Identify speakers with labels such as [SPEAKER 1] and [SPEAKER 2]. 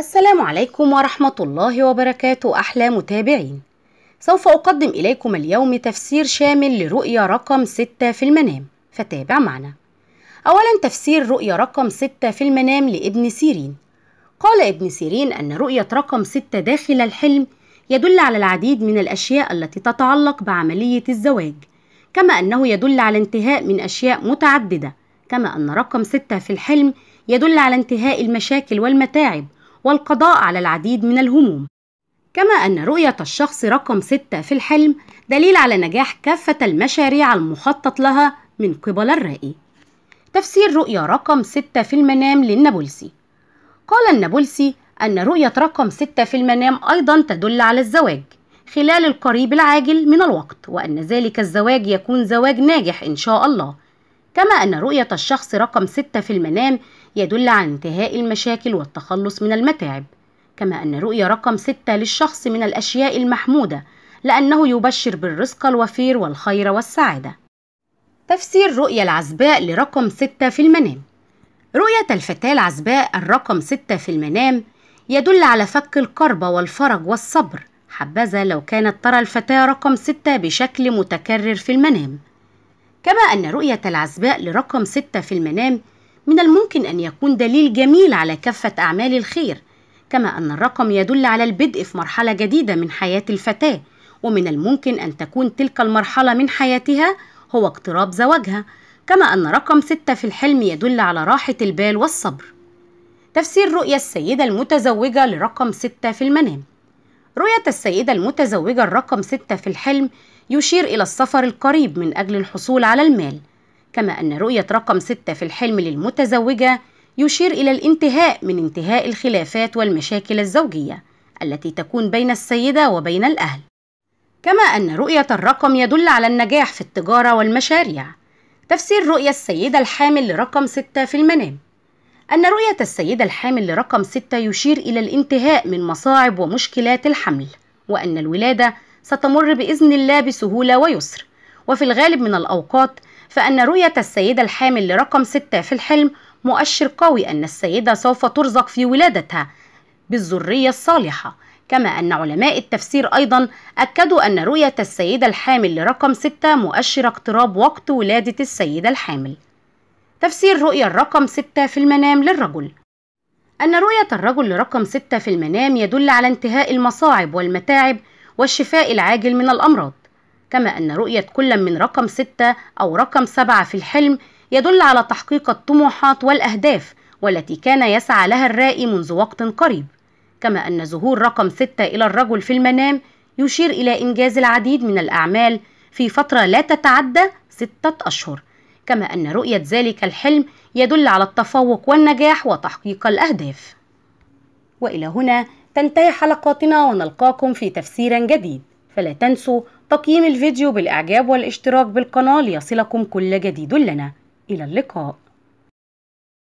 [SPEAKER 1] السلام عليكم ورحمة الله وبركاته أحلى متابعين سوف أقدم إليكم اليوم تفسير شامل لرؤية رقم 6 في المنام فتابع معنا أولا تفسير رؤية رقم 6 في المنام لابن سيرين قال ابن سيرين أن رؤية رقم 6 داخل الحلم يدل على العديد من الأشياء التي تتعلق بعملية الزواج كما أنه يدل على انتهاء من أشياء متعددة كما أن رقم 6 في الحلم يدل على انتهاء المشاكل والمتاعب والقضاء على العديد من الهموم كما أن رؤية الشخص رقم ستة في الحلم دليل على نجاح كافة المشاريع المخطط لها من قبل الرائي تفسير رؤية رقم ستة في المنام للنابلسي قال النابلسي أن رؤية رقم ستة في المنام أيضا تدل على الزواج خلال القريب العاجل من الوقت وأن ذلك الزواج يكون زواج ناجح إن شاء الله كما أن رؤية الشخص رقم ستة في المنام يدل على انتهاء المشاكل والتخلص من المتاعب كما أن رؤية رقم ستة للشخص من الأشياء المحمودة لأنه يبشر بالرزق الوفير والخير والسعادة تفسير رؤية العزباء لرقم ستة في المنام رؤية الفتاة العزباء الرقم ستة في المنام يدل على فك الكربة والفرج والصبر حبذا لو كانت ترى الفتاة رقم ستة بشكل متكرر في المنام كما أن رؤية العزباء لرقم ستة في المنام من الممكن أن يكون دليل جميل على كافة أعمال الخير كما أن الرقم يدل على البدء في مرحلة جديدة من حياة الفتاة ومن الممكن أن تكون تلك المرحلة من حياتها هو اقتراب زواجها كما أن رقم ستة في الحلم يدل على راحة البال والصبر تفسير رؤية السيدة المتزوجة لرقم ستة في المنام رؤية السيدة المتزوجة الرقم ستة في الحلم يشير إلى السفر القريب من أجل الحصول على المال كما أن رؤية رقم 6 في الحلم للمتزوجة يشير إلى الانتهاء من انتهاء الخلافات والمشاكل الزوجية التي تكون بين السيدة وبين الأهل كما أن رؤية الرقم يدل على النجاح في التجارة والمشاريع تفسير رؤية السيدة الحامل لرقم 6 في المنام أن رؤية السيدة الحامل لرقم 6 يشير إلى الانتهاء من مصاعب ومشكلات الحمل وأن الولادة ستمر بإذن الله بسهولة ويسر وفي الغالب من الأوقات فأن رؤية السيدة الحامل لرقم 6 في الحلم مؤشر قوي أن السيدة سوف ترزق في ولادتها بالذرية الصالحة كما أن علماء التفسير أيضا أكدوا أن رؤية السيدة الحامل لرقم 6 مؤشر اقتراب وقت ولادة السيدة الحامل تفسير رؤية الرقم 6 في المنام للرجل أن رؤية الرجل لرقم 6 في المنام يدل على انتهاء المصاعب والمتاعب والشفاء العاجل من الأمراض كما أن رؤية كل من رقم 6 أو رقم 7 في الحلم يدل على تحقيق الطموحات والأهداف والتي كان يسعى لها الرائي منذ وقت قريب كما أن ظهور رقم 6 إلى الرجل في المنام يشير إلى إنجاز العديد من الأعمال في فترة لا تتعدى ستة أشهر كما أن رؤية ذلك الحلم يدل على التفوق والنجاح وتحقيق الأهداف وإلى هنا تنتهي حلقاتنا ونلقاكم في تفسير جديد فلا تنسوا تقييم الفيديو بالإعجاب والاشتراك بالقناة ليصلكم كل جديد لنا إلى اللقاء